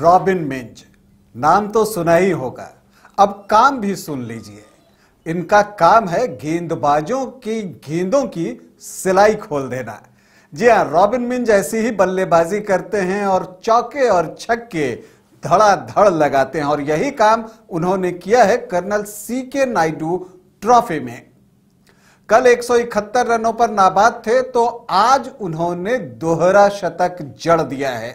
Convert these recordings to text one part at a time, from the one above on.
robin Minz नाम तो सुना ही होगा अब काम भी सुन लीजिए इनका काम है गेंदबाजों की गेंदों की सिलाई खोल देना जी हाँ रॉबिन मिंज ऐसी ही बल्लेबाजी करते हैं और चौके और छक्के धड़ाधड़ लगाते हैं और यही काम उन्होंने किया है कर्नल सी के नायडू ट्रॉफी में कल इकहत्तर रनों पर नाबाद थे तो आज उन्होंने दोहरा शतक जड़ दिया है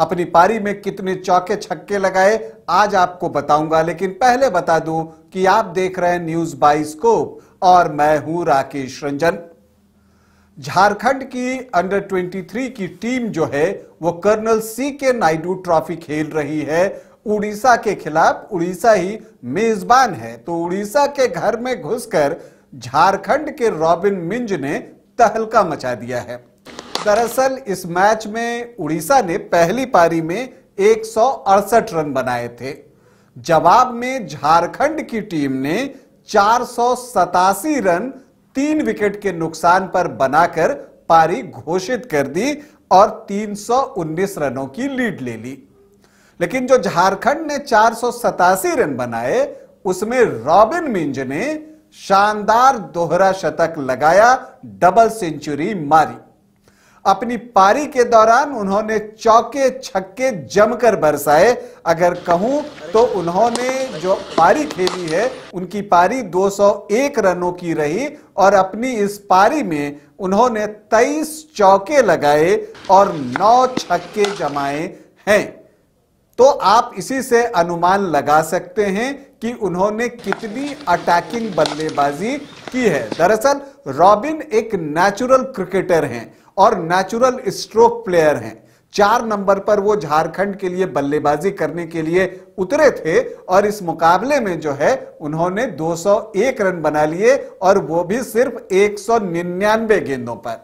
अपनी पारी में कितने चौके छक्के लगाए आज आपको बताऊंगा लेकिन पहले बता दूं कि आप देख रहे हैं न्यूज बाइस्कोप और मैं हूं राकेश रंजन झारखंड की अंडर 23 की टीम जो है वो कर्नल सी के नायडू ट्रॉफी खेल रही है उड़ीसा के खिलाफ उड़ीसा ही मेजबान है तो उड़ीसा के घर में घुसकर झारखंड के रॉबिन मिंज ने तहलका मचा दिया है दरअसल इस मैच में उड़ीसा ने पहली पारी में एक रन बनाए थे जवाब में झारखंड की टीम ने चार रन तीन विकेट के नुकसान पर बनाकर पारी घोषित कर दी और 319 रनों की लीड ले ली लेकिन जो झारखंड ने चार रन बनाए उसमें रॉबिन मिंज ने शानदार दोहरा शतक लगाया डबल सेंचुरी मारी अपनी पारी के दौरान उन्होंने चौके छक्के जमकर बरसाए अगर कहूं तो उन्होंने जो पारी खेली है उनकी पारी 201 रनों की रही और अपनी इस पारी में उन्होंने 23 चौके लगाए और 9 छक्के जमाए हैं तो आप इसी से अनुमान लगा सकते हैं कि उन्होंने कितनी अटैकिंग बल्लेबाजी की है दरअसल रॉबिन एक नेचुरल क्रिकेटर हैं और नेचुरल स्ट्रोक प्लेयर हैं चार नंबर पर वो झारखंड के लिए बल्लेबाजी करने के लिए उतरे थे और इस मुकाबले में जो है उन्होंने 201 रन बना लिए और वो भी सिर्फ 199 गेंदों पर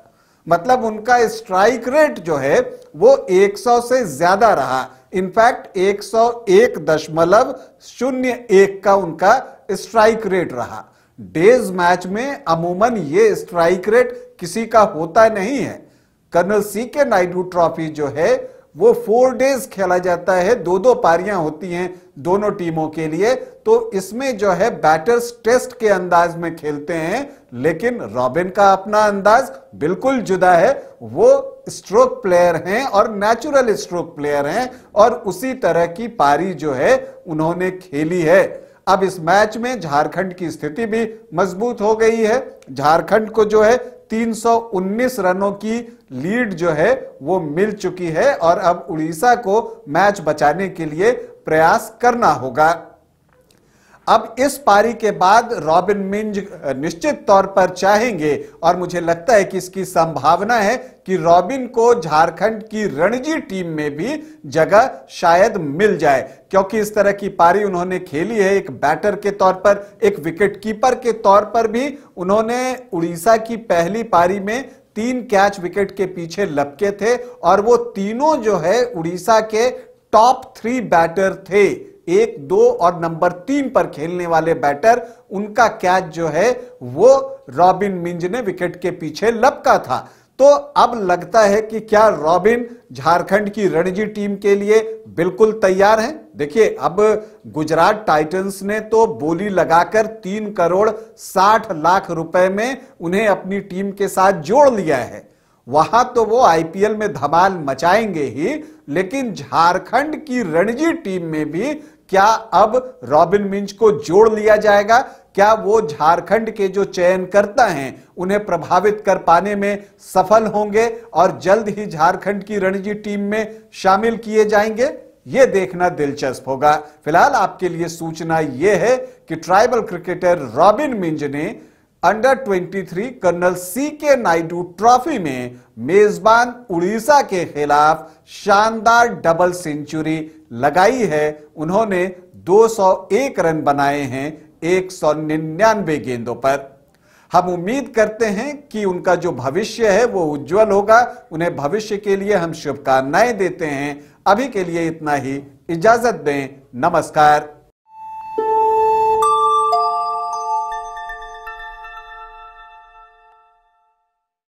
मतलब उनका स्ट्राइक रेट जो है वो 100 से ज्यादा रहा इनफैक्ट एक सौ एक दशमलव शून्य एक का उनका स्ट्राइक रेट रहा डेज मैच में अमूमन ये स्ट्राइक रेट किसी का होता नहीं है कर्नल सी के नायडू ट्रॉफी जो है वो फोर डेज खेला जाता है दो दो पारियां होती हैं दोनों टीमों के लिए तो इसमें जो है बैटर्स टेस्ट के अंदाज में खेलते हैं लेकिन रॉबिन का अपना अंदाज बिल्कुल जुदा है वो स्ट्रोक प्लेयर हैं और नेचुरल स्ट्रोक प्लेयर हैं और उसी तरह की पारी जो है उन्होंने खेली है अब इस मैच में झारखंड की स्थिति भी मजबूत हो गई है झारखंड को जो है 319 रनों की लीड जो है वो मिल चुकी है और अब उड़ीसा को मैच बचाने के लिए प्रयास करना होगा अब इस पारी के बाद रॉबिन मिंज निश्चित तौर पर चाहेंगे और मुझे लगता है कि इसकी संभावना है कि रॉबिन को झारखंड की रणजी टीम में भी जगह शायद मिल जाए क्योंकि इस तरह की पारी उन्होंने खेली है एक बैटर के तौर पर एक विकेट कीपर के तौर पर भी उन्होंने उड़ीसा की पहली पारी में तीन कैच विकेट के पीछे लपके थे और वो तीनों जो है उड़ीसा के टॉप थ्री बैटर थे एक दो और नंबर तीन पर खेलने वाले बैटर उनका कैच जो है वो रॉबिन मिंज ने विकेट के पीछे लपका था तो अब लगता है कि क्या रॉबिन झारखंड की रणजी टीम के लिए बिल्कुल तैयार हैं देखिए अब गुजरात टाइटंस ने तो बोली लगाकर तीन करोड़ साठ लाख रुपए में उन्हें अपनी टीम के साथ जोड़ लिया है वहां तो वो आईपीएल में धमाल मचाएंगे ही लेकिन झारखंड की रणजी टीम में भी क्या अब रॉबिन मिंज को जोड़ लिया जाएगा क्या वो झारखंड के जो चयनकर्ता हैं उन्हें प्रभावित कर पाने में सफल होंगे और जल्द ही झारखंड की रणजी टीम में शामिल किए जाएंगे ये देखना दिलचस्प होगा फिलहाल आपके लिए सूचना यह है कि ट्राइबल क्रिकेटर रॉबिन मिंज ने अंडर 23 कर्नल सी के नायडू ट्रॉफी में मेजबान उड़ीसा के खिलाफ शानदार डबल सेंचुरी लगाई है उन्होंने 201 रन बनाए हैं 199 गेंदों पर हम उम्मीद करते हैं कि उनका जो भविष्य है वो उज्जवल होगा उन्हें भविष्य के लिए हम शुभकामनाएं देते हैं अभी के लिए इतना ही इजाजत दें नमस्कार